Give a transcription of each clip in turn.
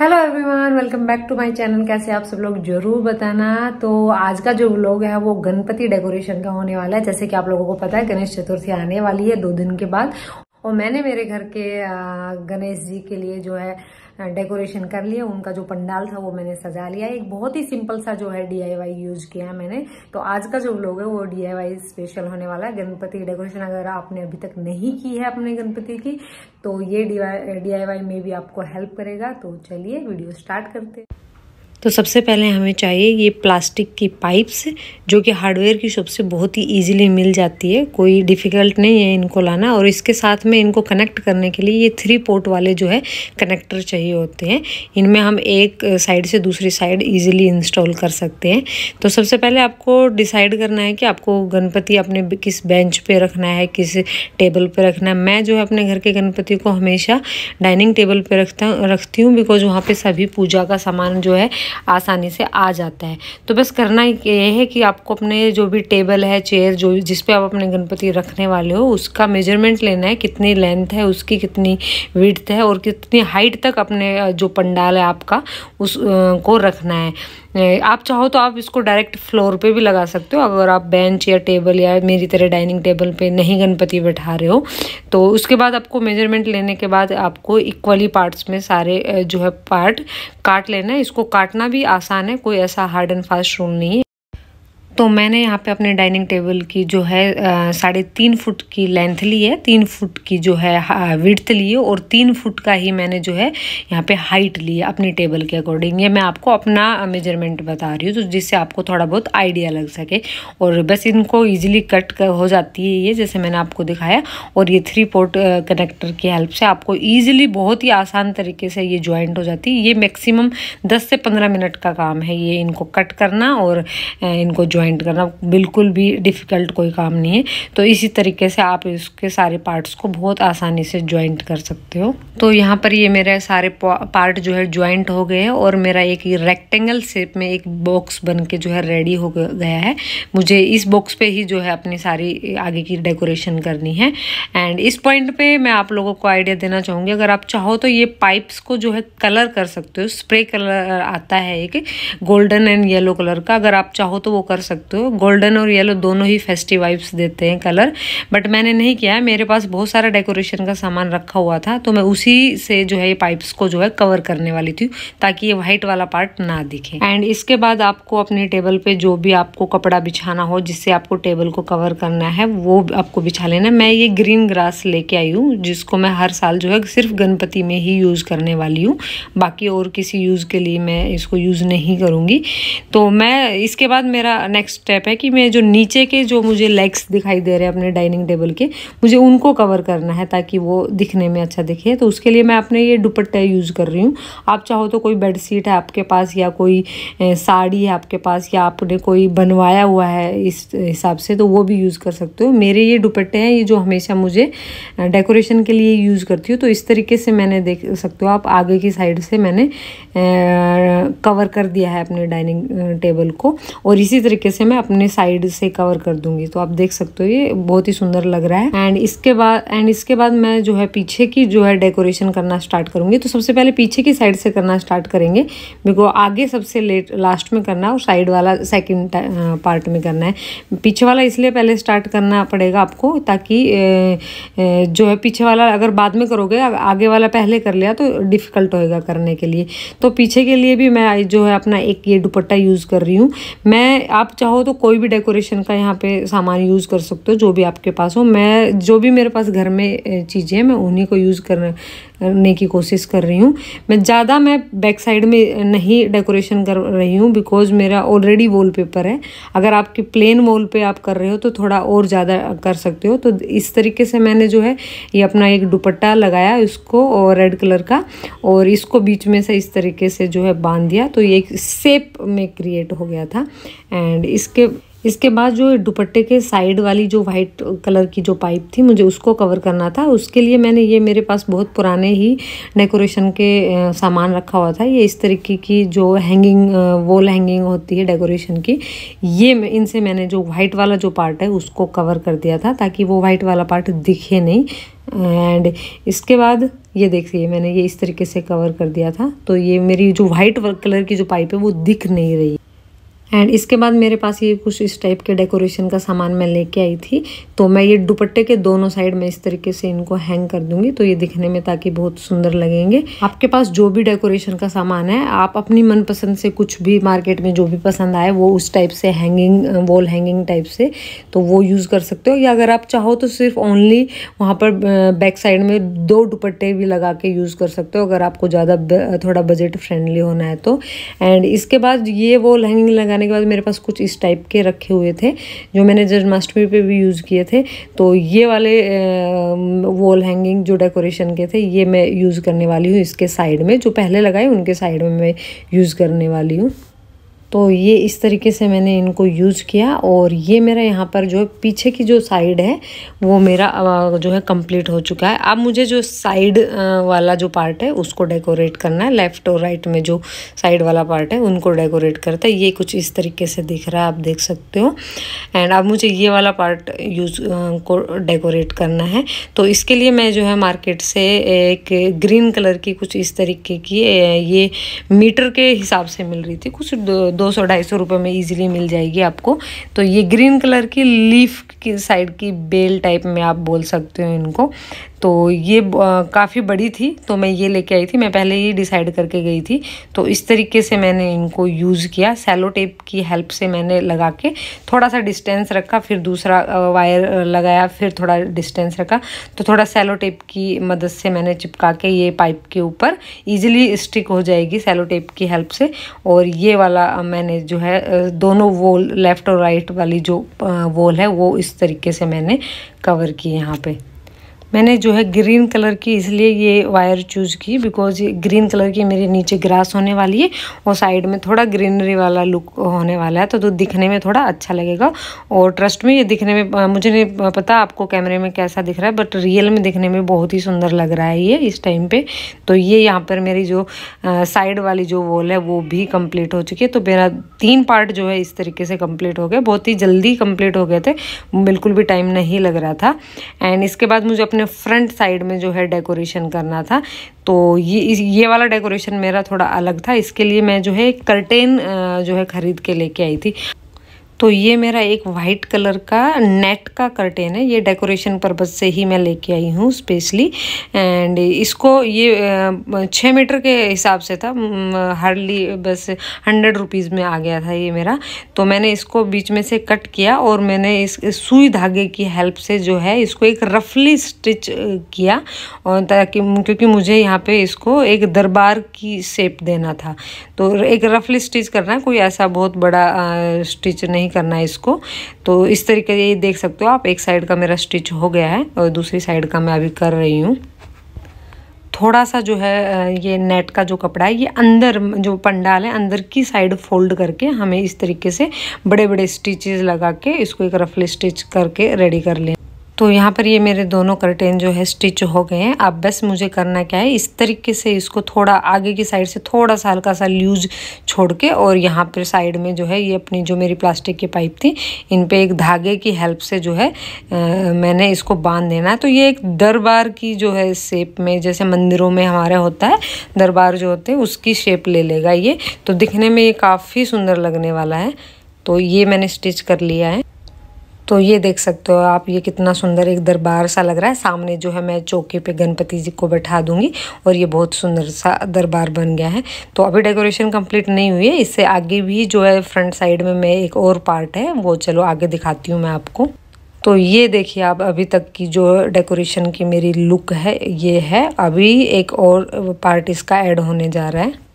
hello everyone welcome back to my channel कैसे आप सब लोग जरूर बताना तो आज का जो व्लॉग है वो गणपति डेकोरेशन का होने वाला है जैसे कि आप लोगों को पता है गणेश चतुर्थी आने वाली है दो दिन के बाद और मैंने मेरे घर के गणेश जी के लिए जो है डेकोरेशन कर लिया उनका जो पंडाल था वो मैंने सजा लिया एक बहुत ही सिंपल सा जो है डीआईवाई यूज किया है मैंने तो आज का जो लोग है वो डीआईवाई स्पेशल होने वाला है गणपति डेकोरेशन अगर आपने अभी तक नहीं की है अपने गणपति की तो ये डीआईवाई में भी आपको हेल्प करेगा तो चलिए वीडियो स्टार्ट करते हैं तो सबसे पहले हमें चाहिए ये प्लास्टिक की पाइप्स जो कि हार्डवेयर की शॉप से बहुत ही इजीली मिल जाती है कोई डिफ़िकल्ट नहीं है इनको लाना और इसके साथ में इनको कनेक्ट करने के लिए ये थ्री पोर्ट वाले जो है कनेक्टर चाहिए होते हैं इनमें हम एक साइड से दूसरी साइड ईजिली इंस्टॉल कर सकते हैं तो सबसे पहले आपको डिसाइड करना है कि आपको गणपति अपने किस बेंच पर रखना है किस टेबल पर रखना है मैं जो है अपने घर के गणपति को हमेशा डाइनिंग टेबल पर रखता रखती हूँ बिकॉज वहाँ पर सभी पूजा का सामान जो है आसानी से आ जाता है तो बस करना ये है कि आपको अपने जो भी टेबल है चेयर जो जिस पे आप अपने गणपति रखने वाले हो उसका मेजरमेंट लेना है कितनी लेंथ है उसकी कितनी विड्थ है और कितनी हाइट तक अपने जो पंडाल है आपका उस को रखना है आप चाहो तो आप इसको डायरेक्ट फ्लोर पे भी लगा सकते हो अगर आप बेंच या टेबल या मेरी तरह डाइनिंग टेबल पे नहीं गणपति बैठा रहे हो तो उसके बाद आपको मेजरमेंट लेने के बाद आपको इक्वली पार्ट्स में सारे जो है पार्ट काट लेना है इसको काटना भी आसान है कोई ऐसा हार्ड एंड फास्ट रूल नहीं है तो मैंने यहाँ पे अपने डाइनिंग टेबल की जो है साढ़े तीन फुट की लेंथ ली है तीन फुट की जो है विड्थ ली है और तीन फुट का ही मैंने जो है यहाँ पे हाइट ली है अपने टेबल के अकॉर्डिंग ये मैं आपको अपना मेजरमेंट बता रही हूँ तो जिससे आपको थोड़ा बहुत आइडिया लग सके और बस इनको ईजिली कट कर हो जाती है ये जैसे मैंने आपको दिखाया और ये थ्री पोर्ट कनेक्टर की हेल्प से आपको ईजिली बहुत ही आसान तरीके से ये ज्वाइंट हो जाती है ये मैक्सिमम दस से पंद्रह मिनट का काम है ये इनको कट करना और इनको ज्वाइंट ज्वाइंट करना बिल्कुल भी डिफ़िकल्ट कोई काम नहीं है तो इसी तरीके से आप इसके सारे पार्ट्स को बहुत आसानी से ज्वाइंट कर सकते हो तो यहाँ पर ये मेरे सारे पार्ट जो है ज्वाइंट हो गए हैं और मेरा एक रेक्टेंगल शेप में एक बॉक्स बन के जो है रेडी हो गया है मुझे इस बॉक्स पे ही जो है अपनी सारी आगे की डेकोरेशन करनी है एंड इस पॉइंट पे मैं आप लोगों को आइडिया देना चाहूँगी अगर आप चाहो तो ये पाइप्स को जो है कलर कर सकते हो स्प्रे कलर आता है एक गोल्डन एंड येलो कलर का अगर आप चाहो तो वो कर सकते हो गोल्डन और येलो दोनों ही फेस्टिव वाइब्स देते हैं कलर बट मैंने नहीं किया है मेरे पास बहुत सारा डेकोरेशन का सामान रखा हुआ था तो मैं उसी से जो है ये पाइप्स को जो है कवर करने वाली थी ताकि ये व्हाइट वाला पार्ट ना दिखे एंड इसके बाद आपको अपने टेबल पर जो भी आपको कपड़ा बिछाना हो जिससे आपको टेबल को कवर करना है वो आपको बिछा लेना मैं ये ग्रीन ग्रास लेके आई हूँ जिसको मैं हर साल जो है सिर्फ गणपति में ही यूज़ करने वाली हूँ बाकी और किसी यूज़ के लिए मैं इसको यूज़ नहीं करूँगी तो मैं इसके बाद मेरा नेक्स्ट स्टेप है कि मैं जो नीचे के जो मुझे लेग्स दिखाई दे रहे हैं अपने डाइनिंग टेबल के मुझे उनको कवर करना है ताकि वो दिखने में अच्छा दिखे तो उसके लिए मैं अपने ये दुपट्टा यूज़ कर रही हूँ आप चाहो तो कोई बेड शीट है आपके पास या कोई साड़ी है आपके पास या आपने कोई बनवाया हुआ है इस हिसाब से तो वो भी यूज़ कर सकते हो मेरे ये दुपट्टे हैं ये जो हमेशा मुझे डेकोरेशन के लिए यूज़ करती हूँ तो इस तरीके से मैंने देख सकते हो आप आगे की साइड से मैंने कवर कर दिया है अपने डाइनिंग टेबल को और इसी तरीके तरीके से मैं अपने साइड से कवर कर दूंगी तो आप देख सकते हो ये बहुत ही सुंदर लग रहा है एंड इसके बाद एंड इसके बाद मैं जो है पीछे की जो है डेकोरेशन करना स्टार्ट करूंगी तो सबसे पहले पीछे की साइड से करना स्टार्ट करेंगे बिको आगे सबसे लेट लास्ट में करना है और साइड वाला सेकेंड पार्ट में करना है पीछे वाला इसलिए पहले स्टार्ट करना पड़ेगा आपको ताकि जो है पीछे वाला अगर बाद में करोगे आगे वाला पहले कर लिया तो डिफ़िकल्ट होएगा करने के लिए तो पीछे के लिए भी मैं जो है अपना एक ये दुपट्टा यूज़ कर रही हूँ मैं आप चाहो तो कोई भी डेकोरेशन का यहाँ पे सामान यूज़ कर सकते हो जो भी आपके पास हो मैं जो भी मेरे पास घर में चीज़ें हैं मैं उन्हीं को यूज़ कर करने की कोशिश कर रही हूँ मैं ज़्यादा मैं बैक साइड में नहीं डेकोरेशन कर रही हूँ बिकॉज मेरा ऑलरेडी वॉल पेपर है अगर आपकी प्लेन वॉल पे आप कर रहे हो तो थोड़ा और ज़्यादा कर सकते हो तो इस तरीके से मैंने जो है ये अपना एक दुपट्टा लगाया इसको और रेड कलर का और इसको बीच में से इस तरीके से जो है बांध दिया तो ये एक सेप में क्रिएट हो गया था एंड इसके इसके बाद जो दुपट्टे के साइड वाली जो वाइट कलर की जो पाइप थी मुझे उसको कवर करना था उसके लिए मैंने ये मेरे पास बहुत पुराने ही डेकोरेशन के सामान रखा हुआ था ये इस तरीके की जो हैंगिंग वॉल हैंगिंग होती है डेकोरेशन की ये इनसे मैंने जो वाइट वाला जो पार्ट है उसको कवर कर दिया था ताकि वो वाइट वाला पार्ट दिखे नहीं एंड इसके बाद ये देखिए मैंने ये इस तरीके से कवर कर दिया था तो ये मेरी जो वाइट कलर की जो पाइप है वो दिख नहीं रही एंड इसके बाद मेरे पास ये कुछ इस टाइप के डेकोरेशन का सामान मैं लेके आई थी तो मैं ये दुपट्टे के दोनों साइड में इस तरीके से इनको हैंग कर दूंगी तो ये दिखने में ताकि बहुत सुंदर लगेंगे आपके पास जो भी डेकोरेशन का सामान है आप अपनी मनपसंद से कुछ भी मार्केट में जो भी पसंद आए वो उस टाइप से हैंगिंग वॉल हैंगिंग टाइप से तो वो यूज़ कर सकते हो या अगर आप चाहो तो सिर्फ ओनली वहाँ पर बैक साइड में दो दुपट्टे भी लगा के यूज़ कर सकते हो अगर आपको ज़्यादा थोड़ा बजट फ्रेंडली होना है तो एंड इसके बाद ये वॉल हैंगिंग लगाने लगाने के बाद मेरे पास कुछ इस टाइप के रखे हुए थे जो मैंने जन्माष्टमी पे भी यूज़ किए थे तो ये वाले वॉल हैंगिंग जो डेकोरेशन के थे ये मैं यूज़ करने वाली हूँ इसके साइड में जो पहले लगाए उनके साइड में मैं यूज़ करने वाली हूँ तो ये इस तरीके से मैंने इनको यूज़ किया और ये मेरा यहाँ पर जो है पीछे की जो साइड है वो मेरा जो है कंप्लीट हो चुका है अब मुझे जो साइड वाला जो पार्ट है उसको डेकोरेट करना है लेफ़्ट और राइट में जो साइड वाला पार्ट है उनको डेकोरेट करता है ये कुछ इस तरीके से दिख रहा है आप देख सकते हो एंड अब मुझे ये वाला पार्ट यूज़ को डेकोरेट करना है तो इसके लिए मैं जो है मार्केट से एक ग्रीन कलर की कुछ इस तरीके की ये मीटर के हिसाब से मिल रही थी कुछ दो सौ ढाई सौ रुपये में इजीली मिल जाएगी आपको तो ये ग्रीन कलर की लीफ की साइड की बेल टाइप में आप बोल सकते हो इनको तो ये काफ़ी बड़ी थी तो मैं ये लेके आई थी मैं पहले ही डिसाइड करके गई थी तो इस तरीके से मैंने इनको यूज़ किया सेलो टेप की हेल्प से मैंने लगा के थोड़ा सा डिस्टेंस रखा फिर दूसरा वायर लगाया फिर थोड़ा डिस्टेंस रखा तो थोड़ा सेलो टेप की मदद से मैंने चिपका के ये पाइप के ऊपर ईजिली स्टिक हो जाएगी सेलो टेप की हेल्प से और ये वाला मैंने जो है दोनों वोल लेफ़्ट और राइट वाली जो वोल है वो इस तरीके से मैंने कवर की यहाँ पर मैंने जो है ग्रीन कलर की इसलिए ये वायर चूज़ की बिकॉज ये ग्रीन कलर की मेरे नीचे ग्रास होने वाली है और साइड में थोड़ा ग्रीनरी वाला लुक होने वाला है तो, तो दिखने में थोड़ा अच्छा लगेगा और ट्रस्ट में ये दिखने में मुझे नहीं पता आपको कैमरे में कैसा दिख रहा है बट रियल में दिखने में बहुत ही सुंदर लग रहा है ये इस टाइम पर तो ये यहाँ पर मेरी जो साइड वाली जो वॉल है वो भी कम्प्लीट हो चुकी है तो मेरा तीन पार्ट जो है इस तरीके से कम्प्लीट हो गया बहुत ही जल्दी कम्प्लीट हो गए थे बिल्कुल भी टाइम नहीं लग रहा था एंड इसके बाद मुझे अपने अपने फ्रंट साइड में जो है डेकोरेशन करना था तो ये ये वाला डेकोरेशन मेरा थोड़ा अलग था इसके लिए मैं जो है कर्टेन जो है ख़रीद के लेके आई थी तो ये मेरा एक वाइट कलर का नेट का कर्टेन है ये डेकोरेशन पर्पज से ही मैं लेके आई हूँ स्पेशली एंड इसको ये छः मीटर के हिसाब से था हार्डली बस हंड्रेड रुपीज़ में आ गया था ये मेरा तो मैंने इसको बीच में से कट किया और मैंने इस सुई धागे की हेल्प से जो है इसको एक रफली स्टिच किया और ताकि क्योंकि मुझे यहाँ पे इसको एक दरबार की शेप देना था तो एक रफली स्टिच करना कोई ऐसा बहुत बड़ा स्टिच नहीं नहीं करना है इसको तो इस तरीके से ये देख सकते हो आप एक साइड का मेरा स्टिच हो गया है और दूसरी साइड का मैं अभी कर रही हूँ थोड़ा सा जो है ये नेट का जो कपड़ा है ये अंदर जो पंडाल है अंदर की साइड फोल्ड करके हमें इस तरीके से बड़े बड़े स्टिचेस लगा के इसको एक रफली स्टिच करके रेडी कर लें तो यहाँ पर ये मेरे दोनों कर्टेन जो है स्टिच हो गए हैं अब बस मुझे करना क्या है इस तरीके से इसको थोड़ा आगे की साइड से थोड़ा सा हल्का सा लूज छोड़ के और यहाँ पर साइड में जो है ये अपनी जो मेरी प्लास्टिक की पाइप थी इन पर एक धागे की हेल्प से जो है आ, मैंने इसको बांध देना है तो ये एक दरबार की जो है शेप में जैसे मंदिरों में हमारे होता है दरबार जो होते हैं उसकी शेप ले लेगा ये तो दिखने में ये काफ़ी सुंदर लगने वाला है तो ये मैंने स्टिच कर लिया है तो ये देख सकते हो आप ये कितना सुंदर एक दरबार सा लग रहा है सामने जो है मैं चौकी पे गणपति जी को बैठा दूंगी और ये बहुत सुंदर सा दरबार बन गया है तो अभी डेकोरेशन कंप्लीट नहीं हुई है इससे आगे भी जो है फ्रंट साइड में मैं एक और पार्ट है वो चलो आगे दिखाती हूँ मैं आपको तो ये देखिए आप अभी तक की जो डेकोरेशन की मेरी लुक है ये है अभी एक और पार्ट इसका ऐड होने जा रहा है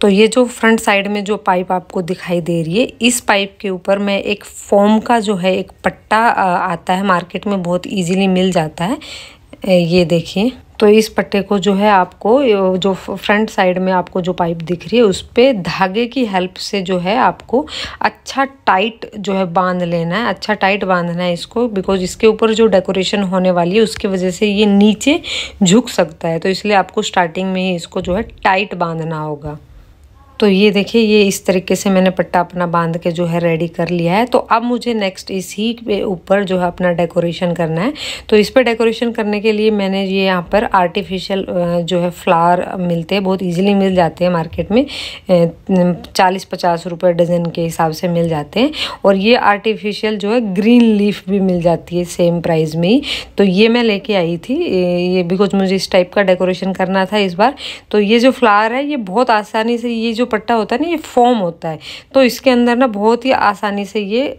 तो ये जो फ्रंट साइड में जो पाइप आपको दिखाई दे रही है इस पाइप के ऊपर मैं एक फोम का जो है एक पट्टा आता है मार्केट में बहुत इजीली मिल जाता है ये देखिए तो इस पट्टे को जो है आपको जो फ्रंट साइड में आपको जो पाइप दिख रही है उस पर धागे की हेल्प से जो है आपको अच्छा टाइट जो है बांध लेना है अच्छा टाइट बांधना है इसको बिकॉज इसके ऊपर जो डेकोरेशन होने वाली है उसकी वजह से ये नीचे झुक सकता है तो इसलिए आपको स्टार्टिंग में ही इसको जो है टाइट बांधना होगा तो ये देखिए ये इस तरीके से मैंने पट्टा अपना बांध के जो है रेडी कर लिया है तो अब मुझे नेक्स्ट इसी के ऊपर जो है अपना डेकोरेशन करना है तो इस पर डेकोरेशन करने के लिए मैंने ये यहाँ पर आर्टिफिशियल जो है फ्लावर मिलते हैं बहुत इजीली मिल जाते हैं मार्केट में चालीस पचास रुपये डजन के हिसाब से मिल जाते हैं और ये आर्टिफिशियल जो है ग्रीन लीफ भी मिल जाती है सेम प्राइस में ही तो ये मैं लेके आई थी ये बिकॉज मुझे इस टाइप का डेकोरेशन करना था इस बार तो ये जो फ्लावर है ये बहुत आसानी से ये जो दुपट्टा होता है ना ये फॉर्म होता है तो इसके अंदर ना बहुत ही आसानी से ये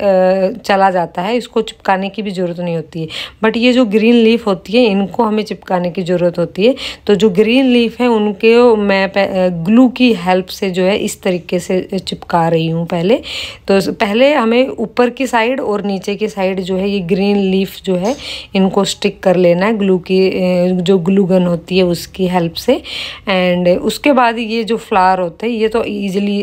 चला जाता है इसको चिपकाने की भी ज़रूरत नहीं होती है बट ये जो ग्रीन लीफ होती है इनको हमें चिपकाने की ज़रूरत होती है तो जो ग्रीन लीफ है उनके मैं ग्लू की हेल्प से जो है इस तरीके से चिपका रही हूँ पहले तो पहले हमें ऊपर की साइड और नीचे की साइड जो है ये ग्रीन लीफ जो है इनको स्टिक कर लेना है ग्लू की जो ग्लू गन होती है उसकी हेल्प से एंड उसके बाद ये जो फ्लावर होते हैं ये तो ईजिली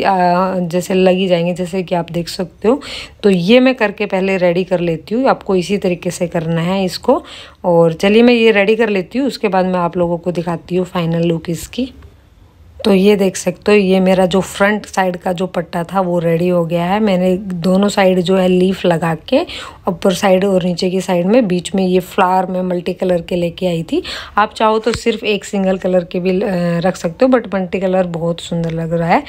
जैसे लग ही जाएंगे जैसे कि आप देख सकते हो तो ये मैं करके पहले रेडी कर लेती हूँ आपको इसी तरीके से करना है इसको और चलिए मैं ये रेडी कर लेती हूँ उसके बाद मैं आप लोगों को दिखाती हूँ फाइनल लुक इसकी तो ये देख सकते हो ये मेरा जो फ्रंट साइड का जो पट्टा था वो रेडी हो गया है मैंने दोनों साइड जो है लीफ लगा के ऊपर साइड और नीचे की साइड में बीच में ये फ्लावर में मल्टी कलर के लेके आई थी आप चाहो तो सिर्फ एक सिंगल कलर के भी रख सकते हो बट मल्टी कलर बहुत सुंदर लग रहा है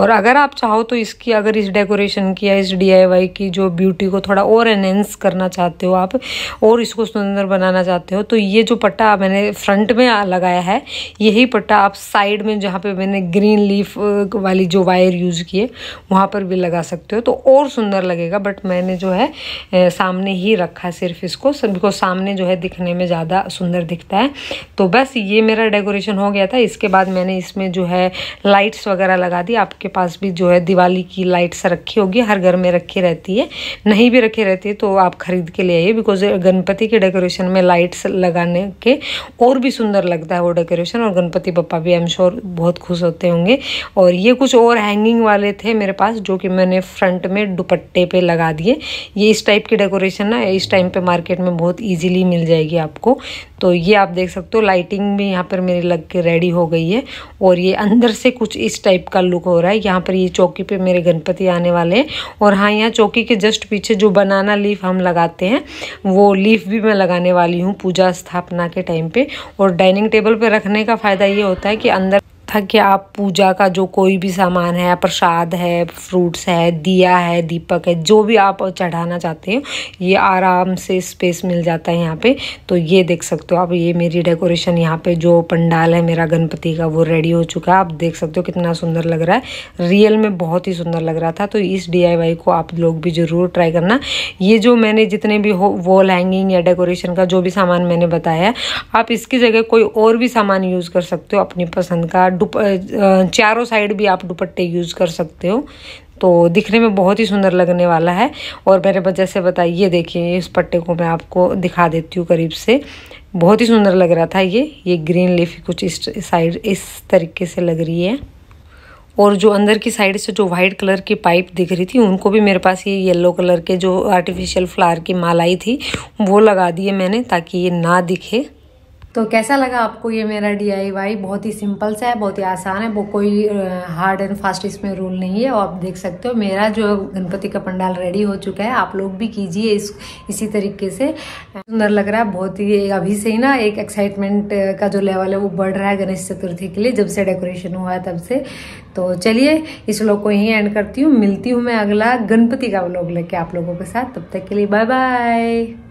और अगर आप चाहो तो इसकी अगर इस डेकोरेशन की या इस डी की जो ब्यूटी को थोड़ा और एनहेंस करना चाहते हो आप और इसको सुंदर बनाना चाहते हो तो ये जो पट्टा मैंने फ्रंट में लगाया है यही पट्टा आप साइड में जहाँ पर मैंने ग्रीन लीफ वाली जो वायर यूज़ की है वहाँ पर भी लगा सकते हो तो और सुंदर लगेगा बट मैंने जो है सामने ही रखा सिर्फ इसको सबको सामने जो है दिखने में ज़्यादा सुंदर दिखता है तो बस ये मेरा डेकोरेशन हो गया था इसके बाद मैंने इसमें जो है लाइट्स वगैरह लगा दी आपके पास भी जो है दिवाली की लाइट्स रखी होगी हर घर में रखी रहती है नहीं भी रखी रहती है तो आप खरीद के ले आइए बिकॉज गणपति के डेकोरेशन में लाइट्स लगाने के और भी सुंदर लगता है वो डेकोरेशन और गणपति पप्पा भी आई एम श्योर बहुत खुश होते होंगे और ये कुछ और हैंगिंग वाले थे मेरे पास जो कि मैंने फ्रंट में दुपट्टे पे लगा दिए ये इस टाइप की डेकोरेशन ना इस टाइम पे मार्केट में बहुत इजीली मिल जाएगी आपको तो ये आप देख सकते हो लाइटिंग भी यहाँ पर मेरी लग के रेडी हो गई है और ये अंदर से कुछ इस टाइप का लुक हो रहा है यहाँ पर ये चौकी पर मेरे गणपति आने वाले हैं और हाँ यहाँ चौकी के जस्ट पीछे जो बनाना लीफ हम लगाते हैं वो लीफ भी मैं लगाने वाली हूँ पूजा स्थापना के टाइम पे और डाइनिंग टेबल पर रखने का फ़ायदा ये होता है कि अंदर था कि आप पूजा का जो कोई भी सामान है प्रसाद है फ्रूट्स है दिया है दीपक है जो भी आप चढ़ाना चाहते हो ये आराम से स्पेस मिल जाता है यहाँ पे तो ये देख सकते हो आप ये मेरी डेकोरेशन यहाँ पे जो पंडाल है मेरा गणपति का वो रेडी हो चुका है आप देख सकते हो कितना सुंदर लग रहा है रियल में बहुत ही सुंदर लग रहा था तो इस डी को आप लोग भी ज़रूर ट्राई करना ये जो मैंने जितने भी हो वॉल हैंगिंग या डेकोरेशन का जो भी सामान मैंने बताया आप इसकी जगह कोई और भी सामान यूज़ कर सकते हो अपनी पसंद का चारों साइड भी आप दुपट्टे यूज़ कर सकते हो तो दिखने में बहुत ही सुंदर लगने वाला है और मेरे बस से बताइए देखिए इस पट्टे को मैं आपको दिखा देती हूँ करीब से बहुत ही सुंदर लग रहा था ये ये ग्रीन लीफ कुछ इस साइड इस तरीके से लग रही है और जो अंदर की साइड से जो वाइट कलर की पाइप दिख रही थी उनको भी मेरे पास ये येलो कलर के जो आर्टिफिशियल फ्लावर की मालाई थी वो लगा दिए मैंने ताकि ये ना दिखे तो कैसा लगा आपको ये मेरा डी बहुत ही सिंपल सा है बहुत ही आसान है वो कोई हार्ड एंड फास्ट इसमें रूल नहीं है और आप देख सकते हो मेरा जो गणपति का पंडाल रेडी हो चुका है आप लोग भी कीजिए इस इसी तरीके से सुंदर लग रहा है बहुत ही अभी से ही ना एक एक्साइटमेंट का जो लेवल है वो बढ़ रहा है गणेश चतुर्थी के लिए जब से डेकोरेशन हुआ है तब से तो चलिए इस लोग को यहीं एंड करती हूँ मिलती हूँ मैं अगला गणपति का व्लॉग लेके आप लोगों के साथ तब तक के लिए बाय बाय